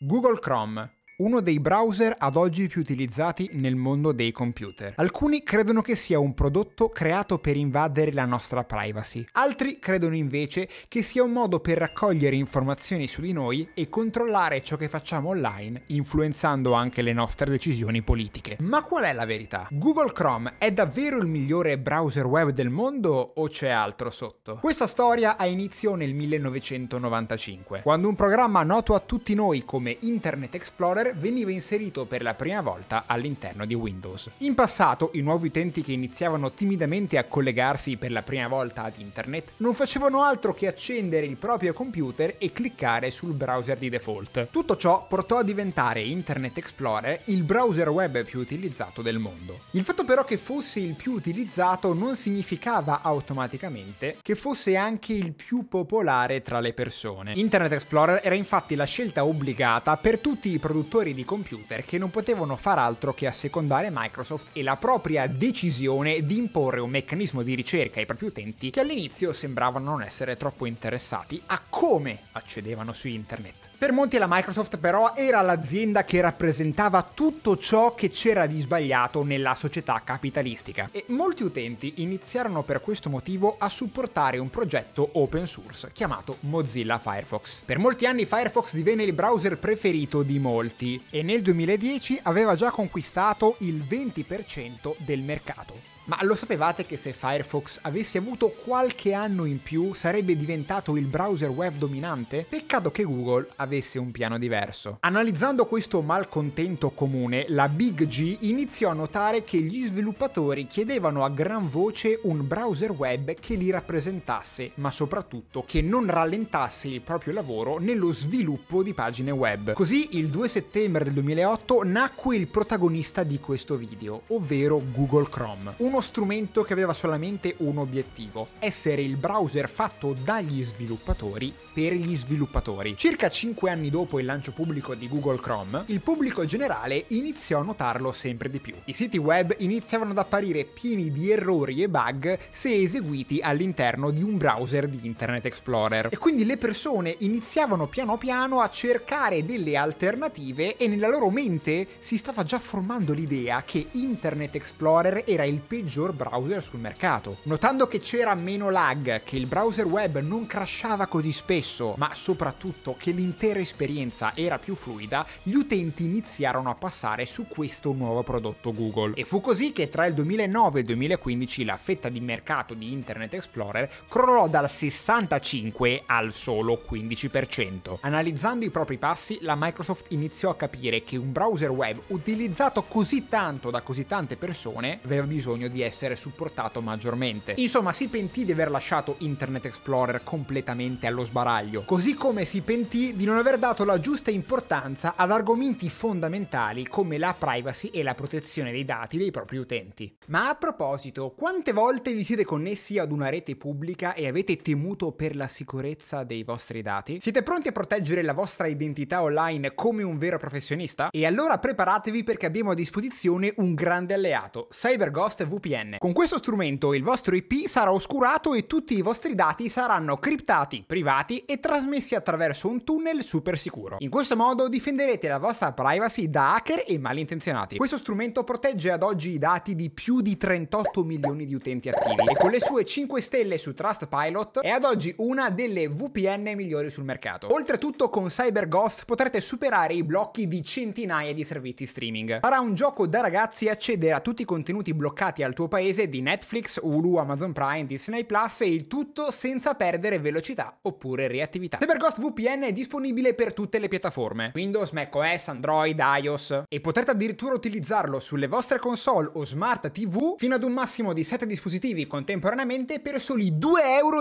Google Chrome uno dei browser ad oggi più utilizzati nel mondo dei computer. Alcuni credono che sia un prodotto creato per invadere la nostra privacy, altri credono invece che sia un modo per raccogliere informazioni su di noi e controllare ciò che facciamo online, influenzando anche le nostre decisioni politiche. Ma qual è la verità? Google Chrome è davvero il migliore browser web del mondo o c'è altro sotto? Questa storia ha inizio nel 1995, quando un programma noto a tutti noi come Internet Explorer veniva inserito per la prima volta all'interno di Windows. In passato i nuovi utenti che iniziavano timidamente a collegarsi per la prima volta ad internet non facevano altro che accendere il proprio computer e cliccare sul browser di default. Tutto ciò portò a diventare Internet Explorer il browser web più utilizzato del mondo. Il fatto però che fosse il più utilizzato non significava automaticamente che fosse anche il più popolare tra le persone. Internet Explorer era infatti la scelta obbligata per tutti i produttori produttori di computer che non potevano far altro che assecondare Microsoft e la propria decisione di imporre un meccanismo di ricerca ai propri utenti che all'inizio sembravano non essere troppo interessati a come accedevano su internet. Per Monti la Microsoft però era l'azienda che rappresentava tutto ciò che c'era di sbagliato nella società capitalistica e molti utenti iniziarono per questo motivo a supportare un progetto open source chiamato Mozilla Firefox. Per molti anni Firefox divenne il browser preferito di molti e nel 2010 aveva già conquistato il 20% del mercato. Ma lo sapevate che se Firefox avesse avuto qualche anno in più sarebbe diventato il browser web dominante? Peccato che Google avesse un piano diverso. Analizzando questo malcontento comune, la Big G iniziò a notare che gli sviluppatori chiedevano a gran voce un browser web che li rappresentasse, ma soprattutto che non rallentasse il proprio lavoro nello sviluppo di pagine web. Così il 2 settembre del 2008 nacque il protagonista di questo video, ovvero Google Chrome. Uno primo strumento che aveva solamente un obiettivo, essere il browser fatto dagli sviluppatori per gli sviluppatori. Circa 5 anni dopo il lancio pubblico di Google Chrome, il pubblico generale iniziò a notarlo sempre di più. I siti web iniziavano ad apparire pieni di errori e bug se eseguiti all'interno di un browser di Internet Explorer. E quindi le persone iniziavano piano piano a cercare delle alternative e nella loro mente si stava già formando l'idea che Internet Explorer era il pericolo peggior browser sul mercato. Notando che c'era meno lag, che il browser web non crashava così spesso, ma soprattutto che l'intera esperienza era più fluida, gli utenti iniziarono a passare su questo nuovo prodotto Google. E fu così che tra il 2009 e il 2015 la fetta di mercato di Internet Explorer crollò dal 65 al solo 15%. Analizzando i propri passi, la Microsoft iniziò a capire che un browser web utilizzato così tanto da così tante persone aveva bisogno bisogno di essere supportato maggiormente. Insomma, si pentì di aver lasciato Internet Explorer completamente allo sbaraglio, così come si pentì di non aver dato la giusta importanza ad argomenti fondamentali come la privacy e la protezione dei dati dei propri utenti. Ma a proposito, quante volte vi siete connessi ad una rete pubblica e avete temuto per la sicurezza dei vostri dati? Siete pronti a proteggere la vostra identità online come un vero professionista? E allora preparatevi perché abbiamo a disposizione un grande alleato, CyberGhost V VPN. Con questo strumento il vostro IP sarà oscurato e tutti i vostri dati saranno criptati, privati e trasmessi attraverso un tunnel super sicuro. In questo modo difenderete la vostra privacy da hacker e malintenzionati. Questo strumento protegge ad oggi i dati di più di 38 milioni di utenti attivi e con le sue 5 stelle su Trustpilot è ad oggi una delle VPN migliori sul mercato. Oltretutto con CyberGhost potrete superare i blocchi di centinaia di servizi streaming. Sarà un gioco da ragazzi accedere a tutti i contenuti bloccati al al tuo paese di Netflix, Hulu, Amazon Prime, Disney Plus e il tutto senza perdere velocità oppure reattività. Cyberghost VPN è disponibile per tutte le piattaforme, Windows, macOS, Android, iOS e potrete addirittura utilizzarlo sulle vostre console o smart TV fino ad un massimo di 7 dispositivi contemporaneamente per soli 2,03 euro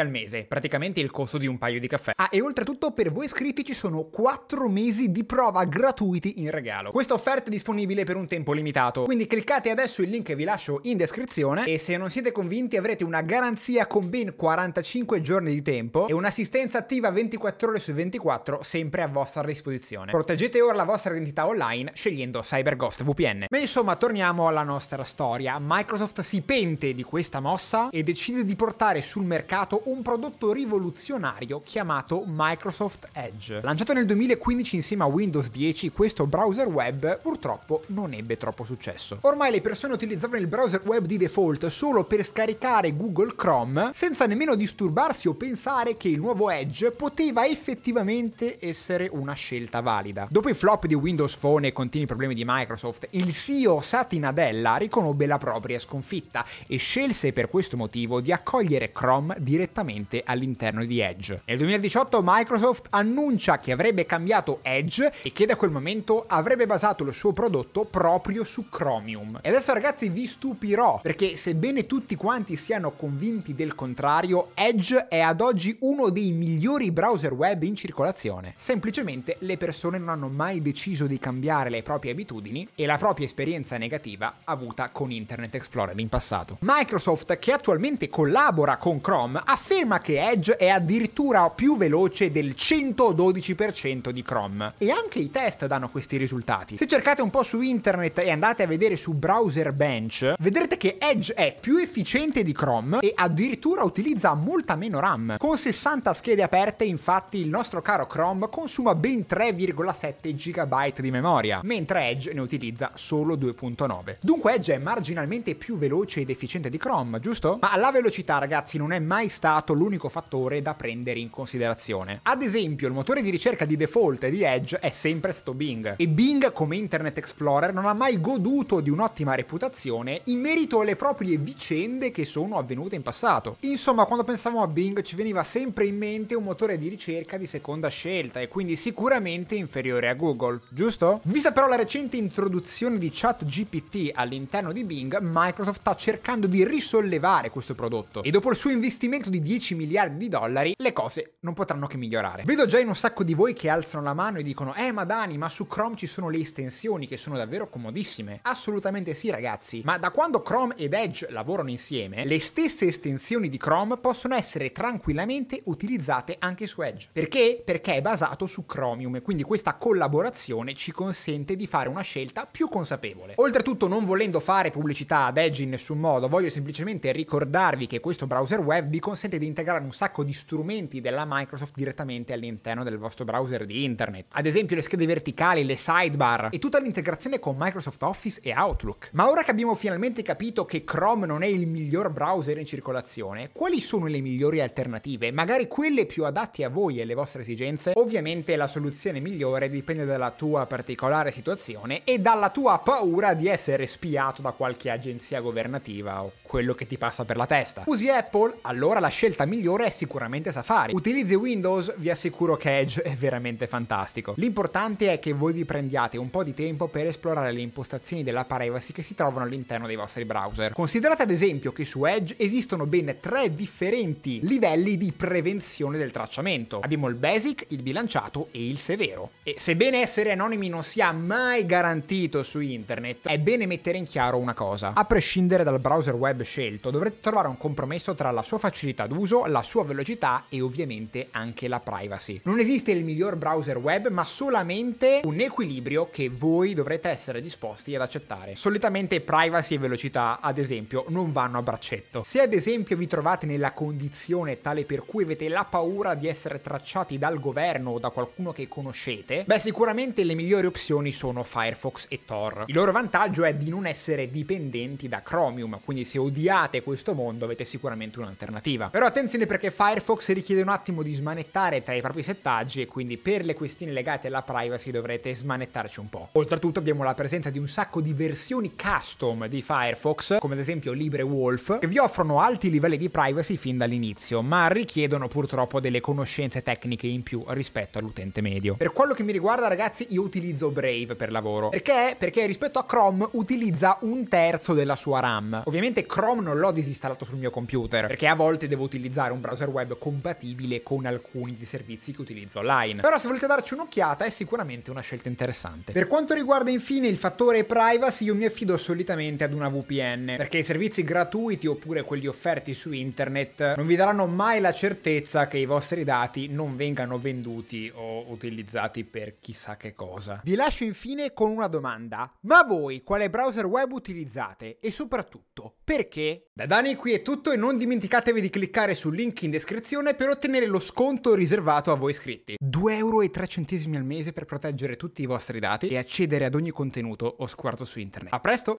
al mese, praticamente il costo di un paio di caffè. Ah, e oltretutto per voi iscritti ci sono 4 mesi di prova gratuiti in regalo. Questa offerta è disponibile per un tempo limitato, quindi cliccate adesso il link link vi lascio in descrizione e se non siete convinti avrete una garanzia con ben 45 giorni di tempo e un'assistenza attiva 24 ore su 24 sempre a vostra disposizione. Proteggete ora la vostra identità online scegliendo CyberGhost VPN. Ma insomma torniamo alla nostra storia. Microsoft si pente di questa mossa e decide di portare sul mercato un prodotto rivoluzionario chiamato Microsoft Edge. Lanciato nel 2015 insieme a Windows 10 questo browser web purtroppo non ebbe troppo successo. Ormai le persone utilizzano utilizzavano il browser web di default solo per scaricare Google Chrome senza nemmeno disturbarsi o pensare che il nuovo Edge poteva effettivamente essere una scelta valida. Dopo i flop di Windows Phone e continui problemi di Microsoft, il CEO Satya Nadella riconobbe la propria sconfitta e scelse per questo motivo di accogliere Chrome direttamente all'interno di Edge. Nel 2018 Microsoft annuncia che avrebbe cambiato Edge e che da quel momento avrebbe basato il suo prodotto proprio su Chromium. E adesso ragazzi ragazzi vi stupirò, perché sebbene tutti quanti siano convinti del contrario, Edge è ad oggi uno dei migliori browser web in circolazione. Semplicemente le persone non hanno mai deciso di cambiare le proprie abitudini e la propria esperienza negativa avuta con Internet Explorer in passato. Microsoft, che attualmente collabora con Chrome, afferma che Edge è addirittura più veloce del 112% di Chrome. E anche i test danno questi risultati. Se cercate un po' su internet e andate a vedere su Browser Bank, Ranch, vedrete che Edge è più efficiente di Chrome e addirittura utilizza molta meno RAM. Con 60 schede aperte, infatti, il nostro caro Chrome consuma ben 3,7 GB di memoria, mentre Edge ne utilizza solo 2.9. Dunque Edge è marginalmente più veloce ed efficiente di Chrome, giusto? Ma la velocità, ragazzi, non è mai stato l'unico fattore da prendere in considerazione. Ad esempio, il motore di ricerca di default di Edge è sempre stato Bing, e Bing come Internet Explorer non ha mai goduto di un'ottima reputazione narrazione in merito alle proprie vicende che sono avvenute in passato. Insomma, quando pensavamo a Bing ci veniva sempre in mente un motore di ricerca di seconda scelta e quindi sicuramente inferiore a Google, giusto? Vista però la recente introduzione di ChatGPT all'interno di Bing, Microsoft sta cercando di risollevare questo prodotto e dopo il suo investimento di 10 miliardi di dollari le cose non potranno che migliorare. Vedo già in un sacco di voi che alzano la mano e dicono eh ma Dani ma su Chrome ci sono le estensioni che sono davvero comodissime. Assolutamente sì ragazzi ragazzi, ma da quando Chrome ed Edge lavorano insieme, le stesse estensioni di Chrome possono essere tranquillamente utilizzate anche su Edge. Perché? Perché è basato su Chromium, e quindi questa collaborazione ci consente di fare una scelta più consapevole. Oltretutto, non volendo fare pubblicità ad Edge in nessun modo, voglio semplicemente ricordarvi che questo browser web vi consente di integrare un sacco di strumenti della Microsoft direttamente all'interno del vostro browser di internet. Ad esempio le schede verticali, le sidebar e tutta l'integrazione con Microsoft Office e Outlook. Ma ora che abbiamo finalmente capito che Chrome non è il miglior browser in circolazione, quali sono le migliori alternative? Magari quelle più adatte a voi e alle vostre esigenze? Ovviamente la soluzione migliore dipende dalla tua particolare situazione e dalla tua paura di essere spiato da qualche agenzia governativa o quello che ti passa per la testa. Usi Apple? Allora la scelta migliore è sicuramente Safari. Utilizzi Windows? Vi assicuro che Edge è veramente fantastico. L'importante è che voi vi prendiate un po' di tempo per esplorare le impostazioni della privacy che si trovano all'interno dei vostri browser. Considerate ad esempio che su Edge esistono ben tre differenti livelli di prevenzione del tracciamento. Abbiamo il basic, il bilanciato e il severo. E sebbene essere anonimi non sia mai garantito su internet, è bene mettere in chiaro una cosa. A prescindere dal browser web scelto, dovrete trovare un compromesso tra la sua facilità d'uso, la sua velocità e ovviamente anche la privacy. Non esiste il miglior browser web, ma solamente un equilibrio che voi dovrete essere disposti ad accettare. Solitamente privacy e velocità, ad esempio, non vanno a braccetto. Se ad esempio vi trovate nella condizione tale per cui avete la paura di essere tracciati dal governo o da qualcuno che conoscete, beh sicuramente le migliori opzioni sono Firefox e Tor. Il loro vantaggio è di non essere dipendenti da Chromium, quindi se ho odiate questo mondo avete sicuramente un'alternativa. Però attenzione perché Firefox richiede un attimo di smanettare tra i propri settaggi e quindi per le questioni legate alla privacy dovrete smanettarci un po'. Oltretutto abbiamo la presenza di un sacco di versioni custom di Firefox, come ad esempio LibreWolf, che vi offrono alti livelli di privacy fin dall'inizio, ma richiedono purtroppo delle conoscenze tecniche in più rispetto all'utente medio. Per quello che mi riguarda ragazzi io utilizzo Brave per lavoro. Perché? Perché rispetto a Chrome utilizza un terzo della sua RAM. Ovviamente Chrome Chrome non l'ho disinstallato sul mio computer, perché a volte devo utilizzare un browser web compatibile con alcuni dei servizi che utilizzo online. Però se volete darci un'occhiata è sicuramente una scelta interessante. Per quanto riguarda infine il fattore privacy, io mi affido solitamente ad una VPN, perché i servizi gratuiti oppure quelli offerti su internet non vi daranno mai la certezza che i vostri dati non vengano venduti o utilizzati per chissà che cosa. Vi lascio infine con una domanda. Ma voi quale browser web utilizzate? E soprattutto, perché? Da Dani qui è tutto e non dimenticatevi di cliccare sul link in descrizione per ottenere lo sconto riservato a voi iscritti. 2,3 euro al mese per proteggere tutti i vostri dati e accedere ad ogni contenuto o sguardo su internet. A presto!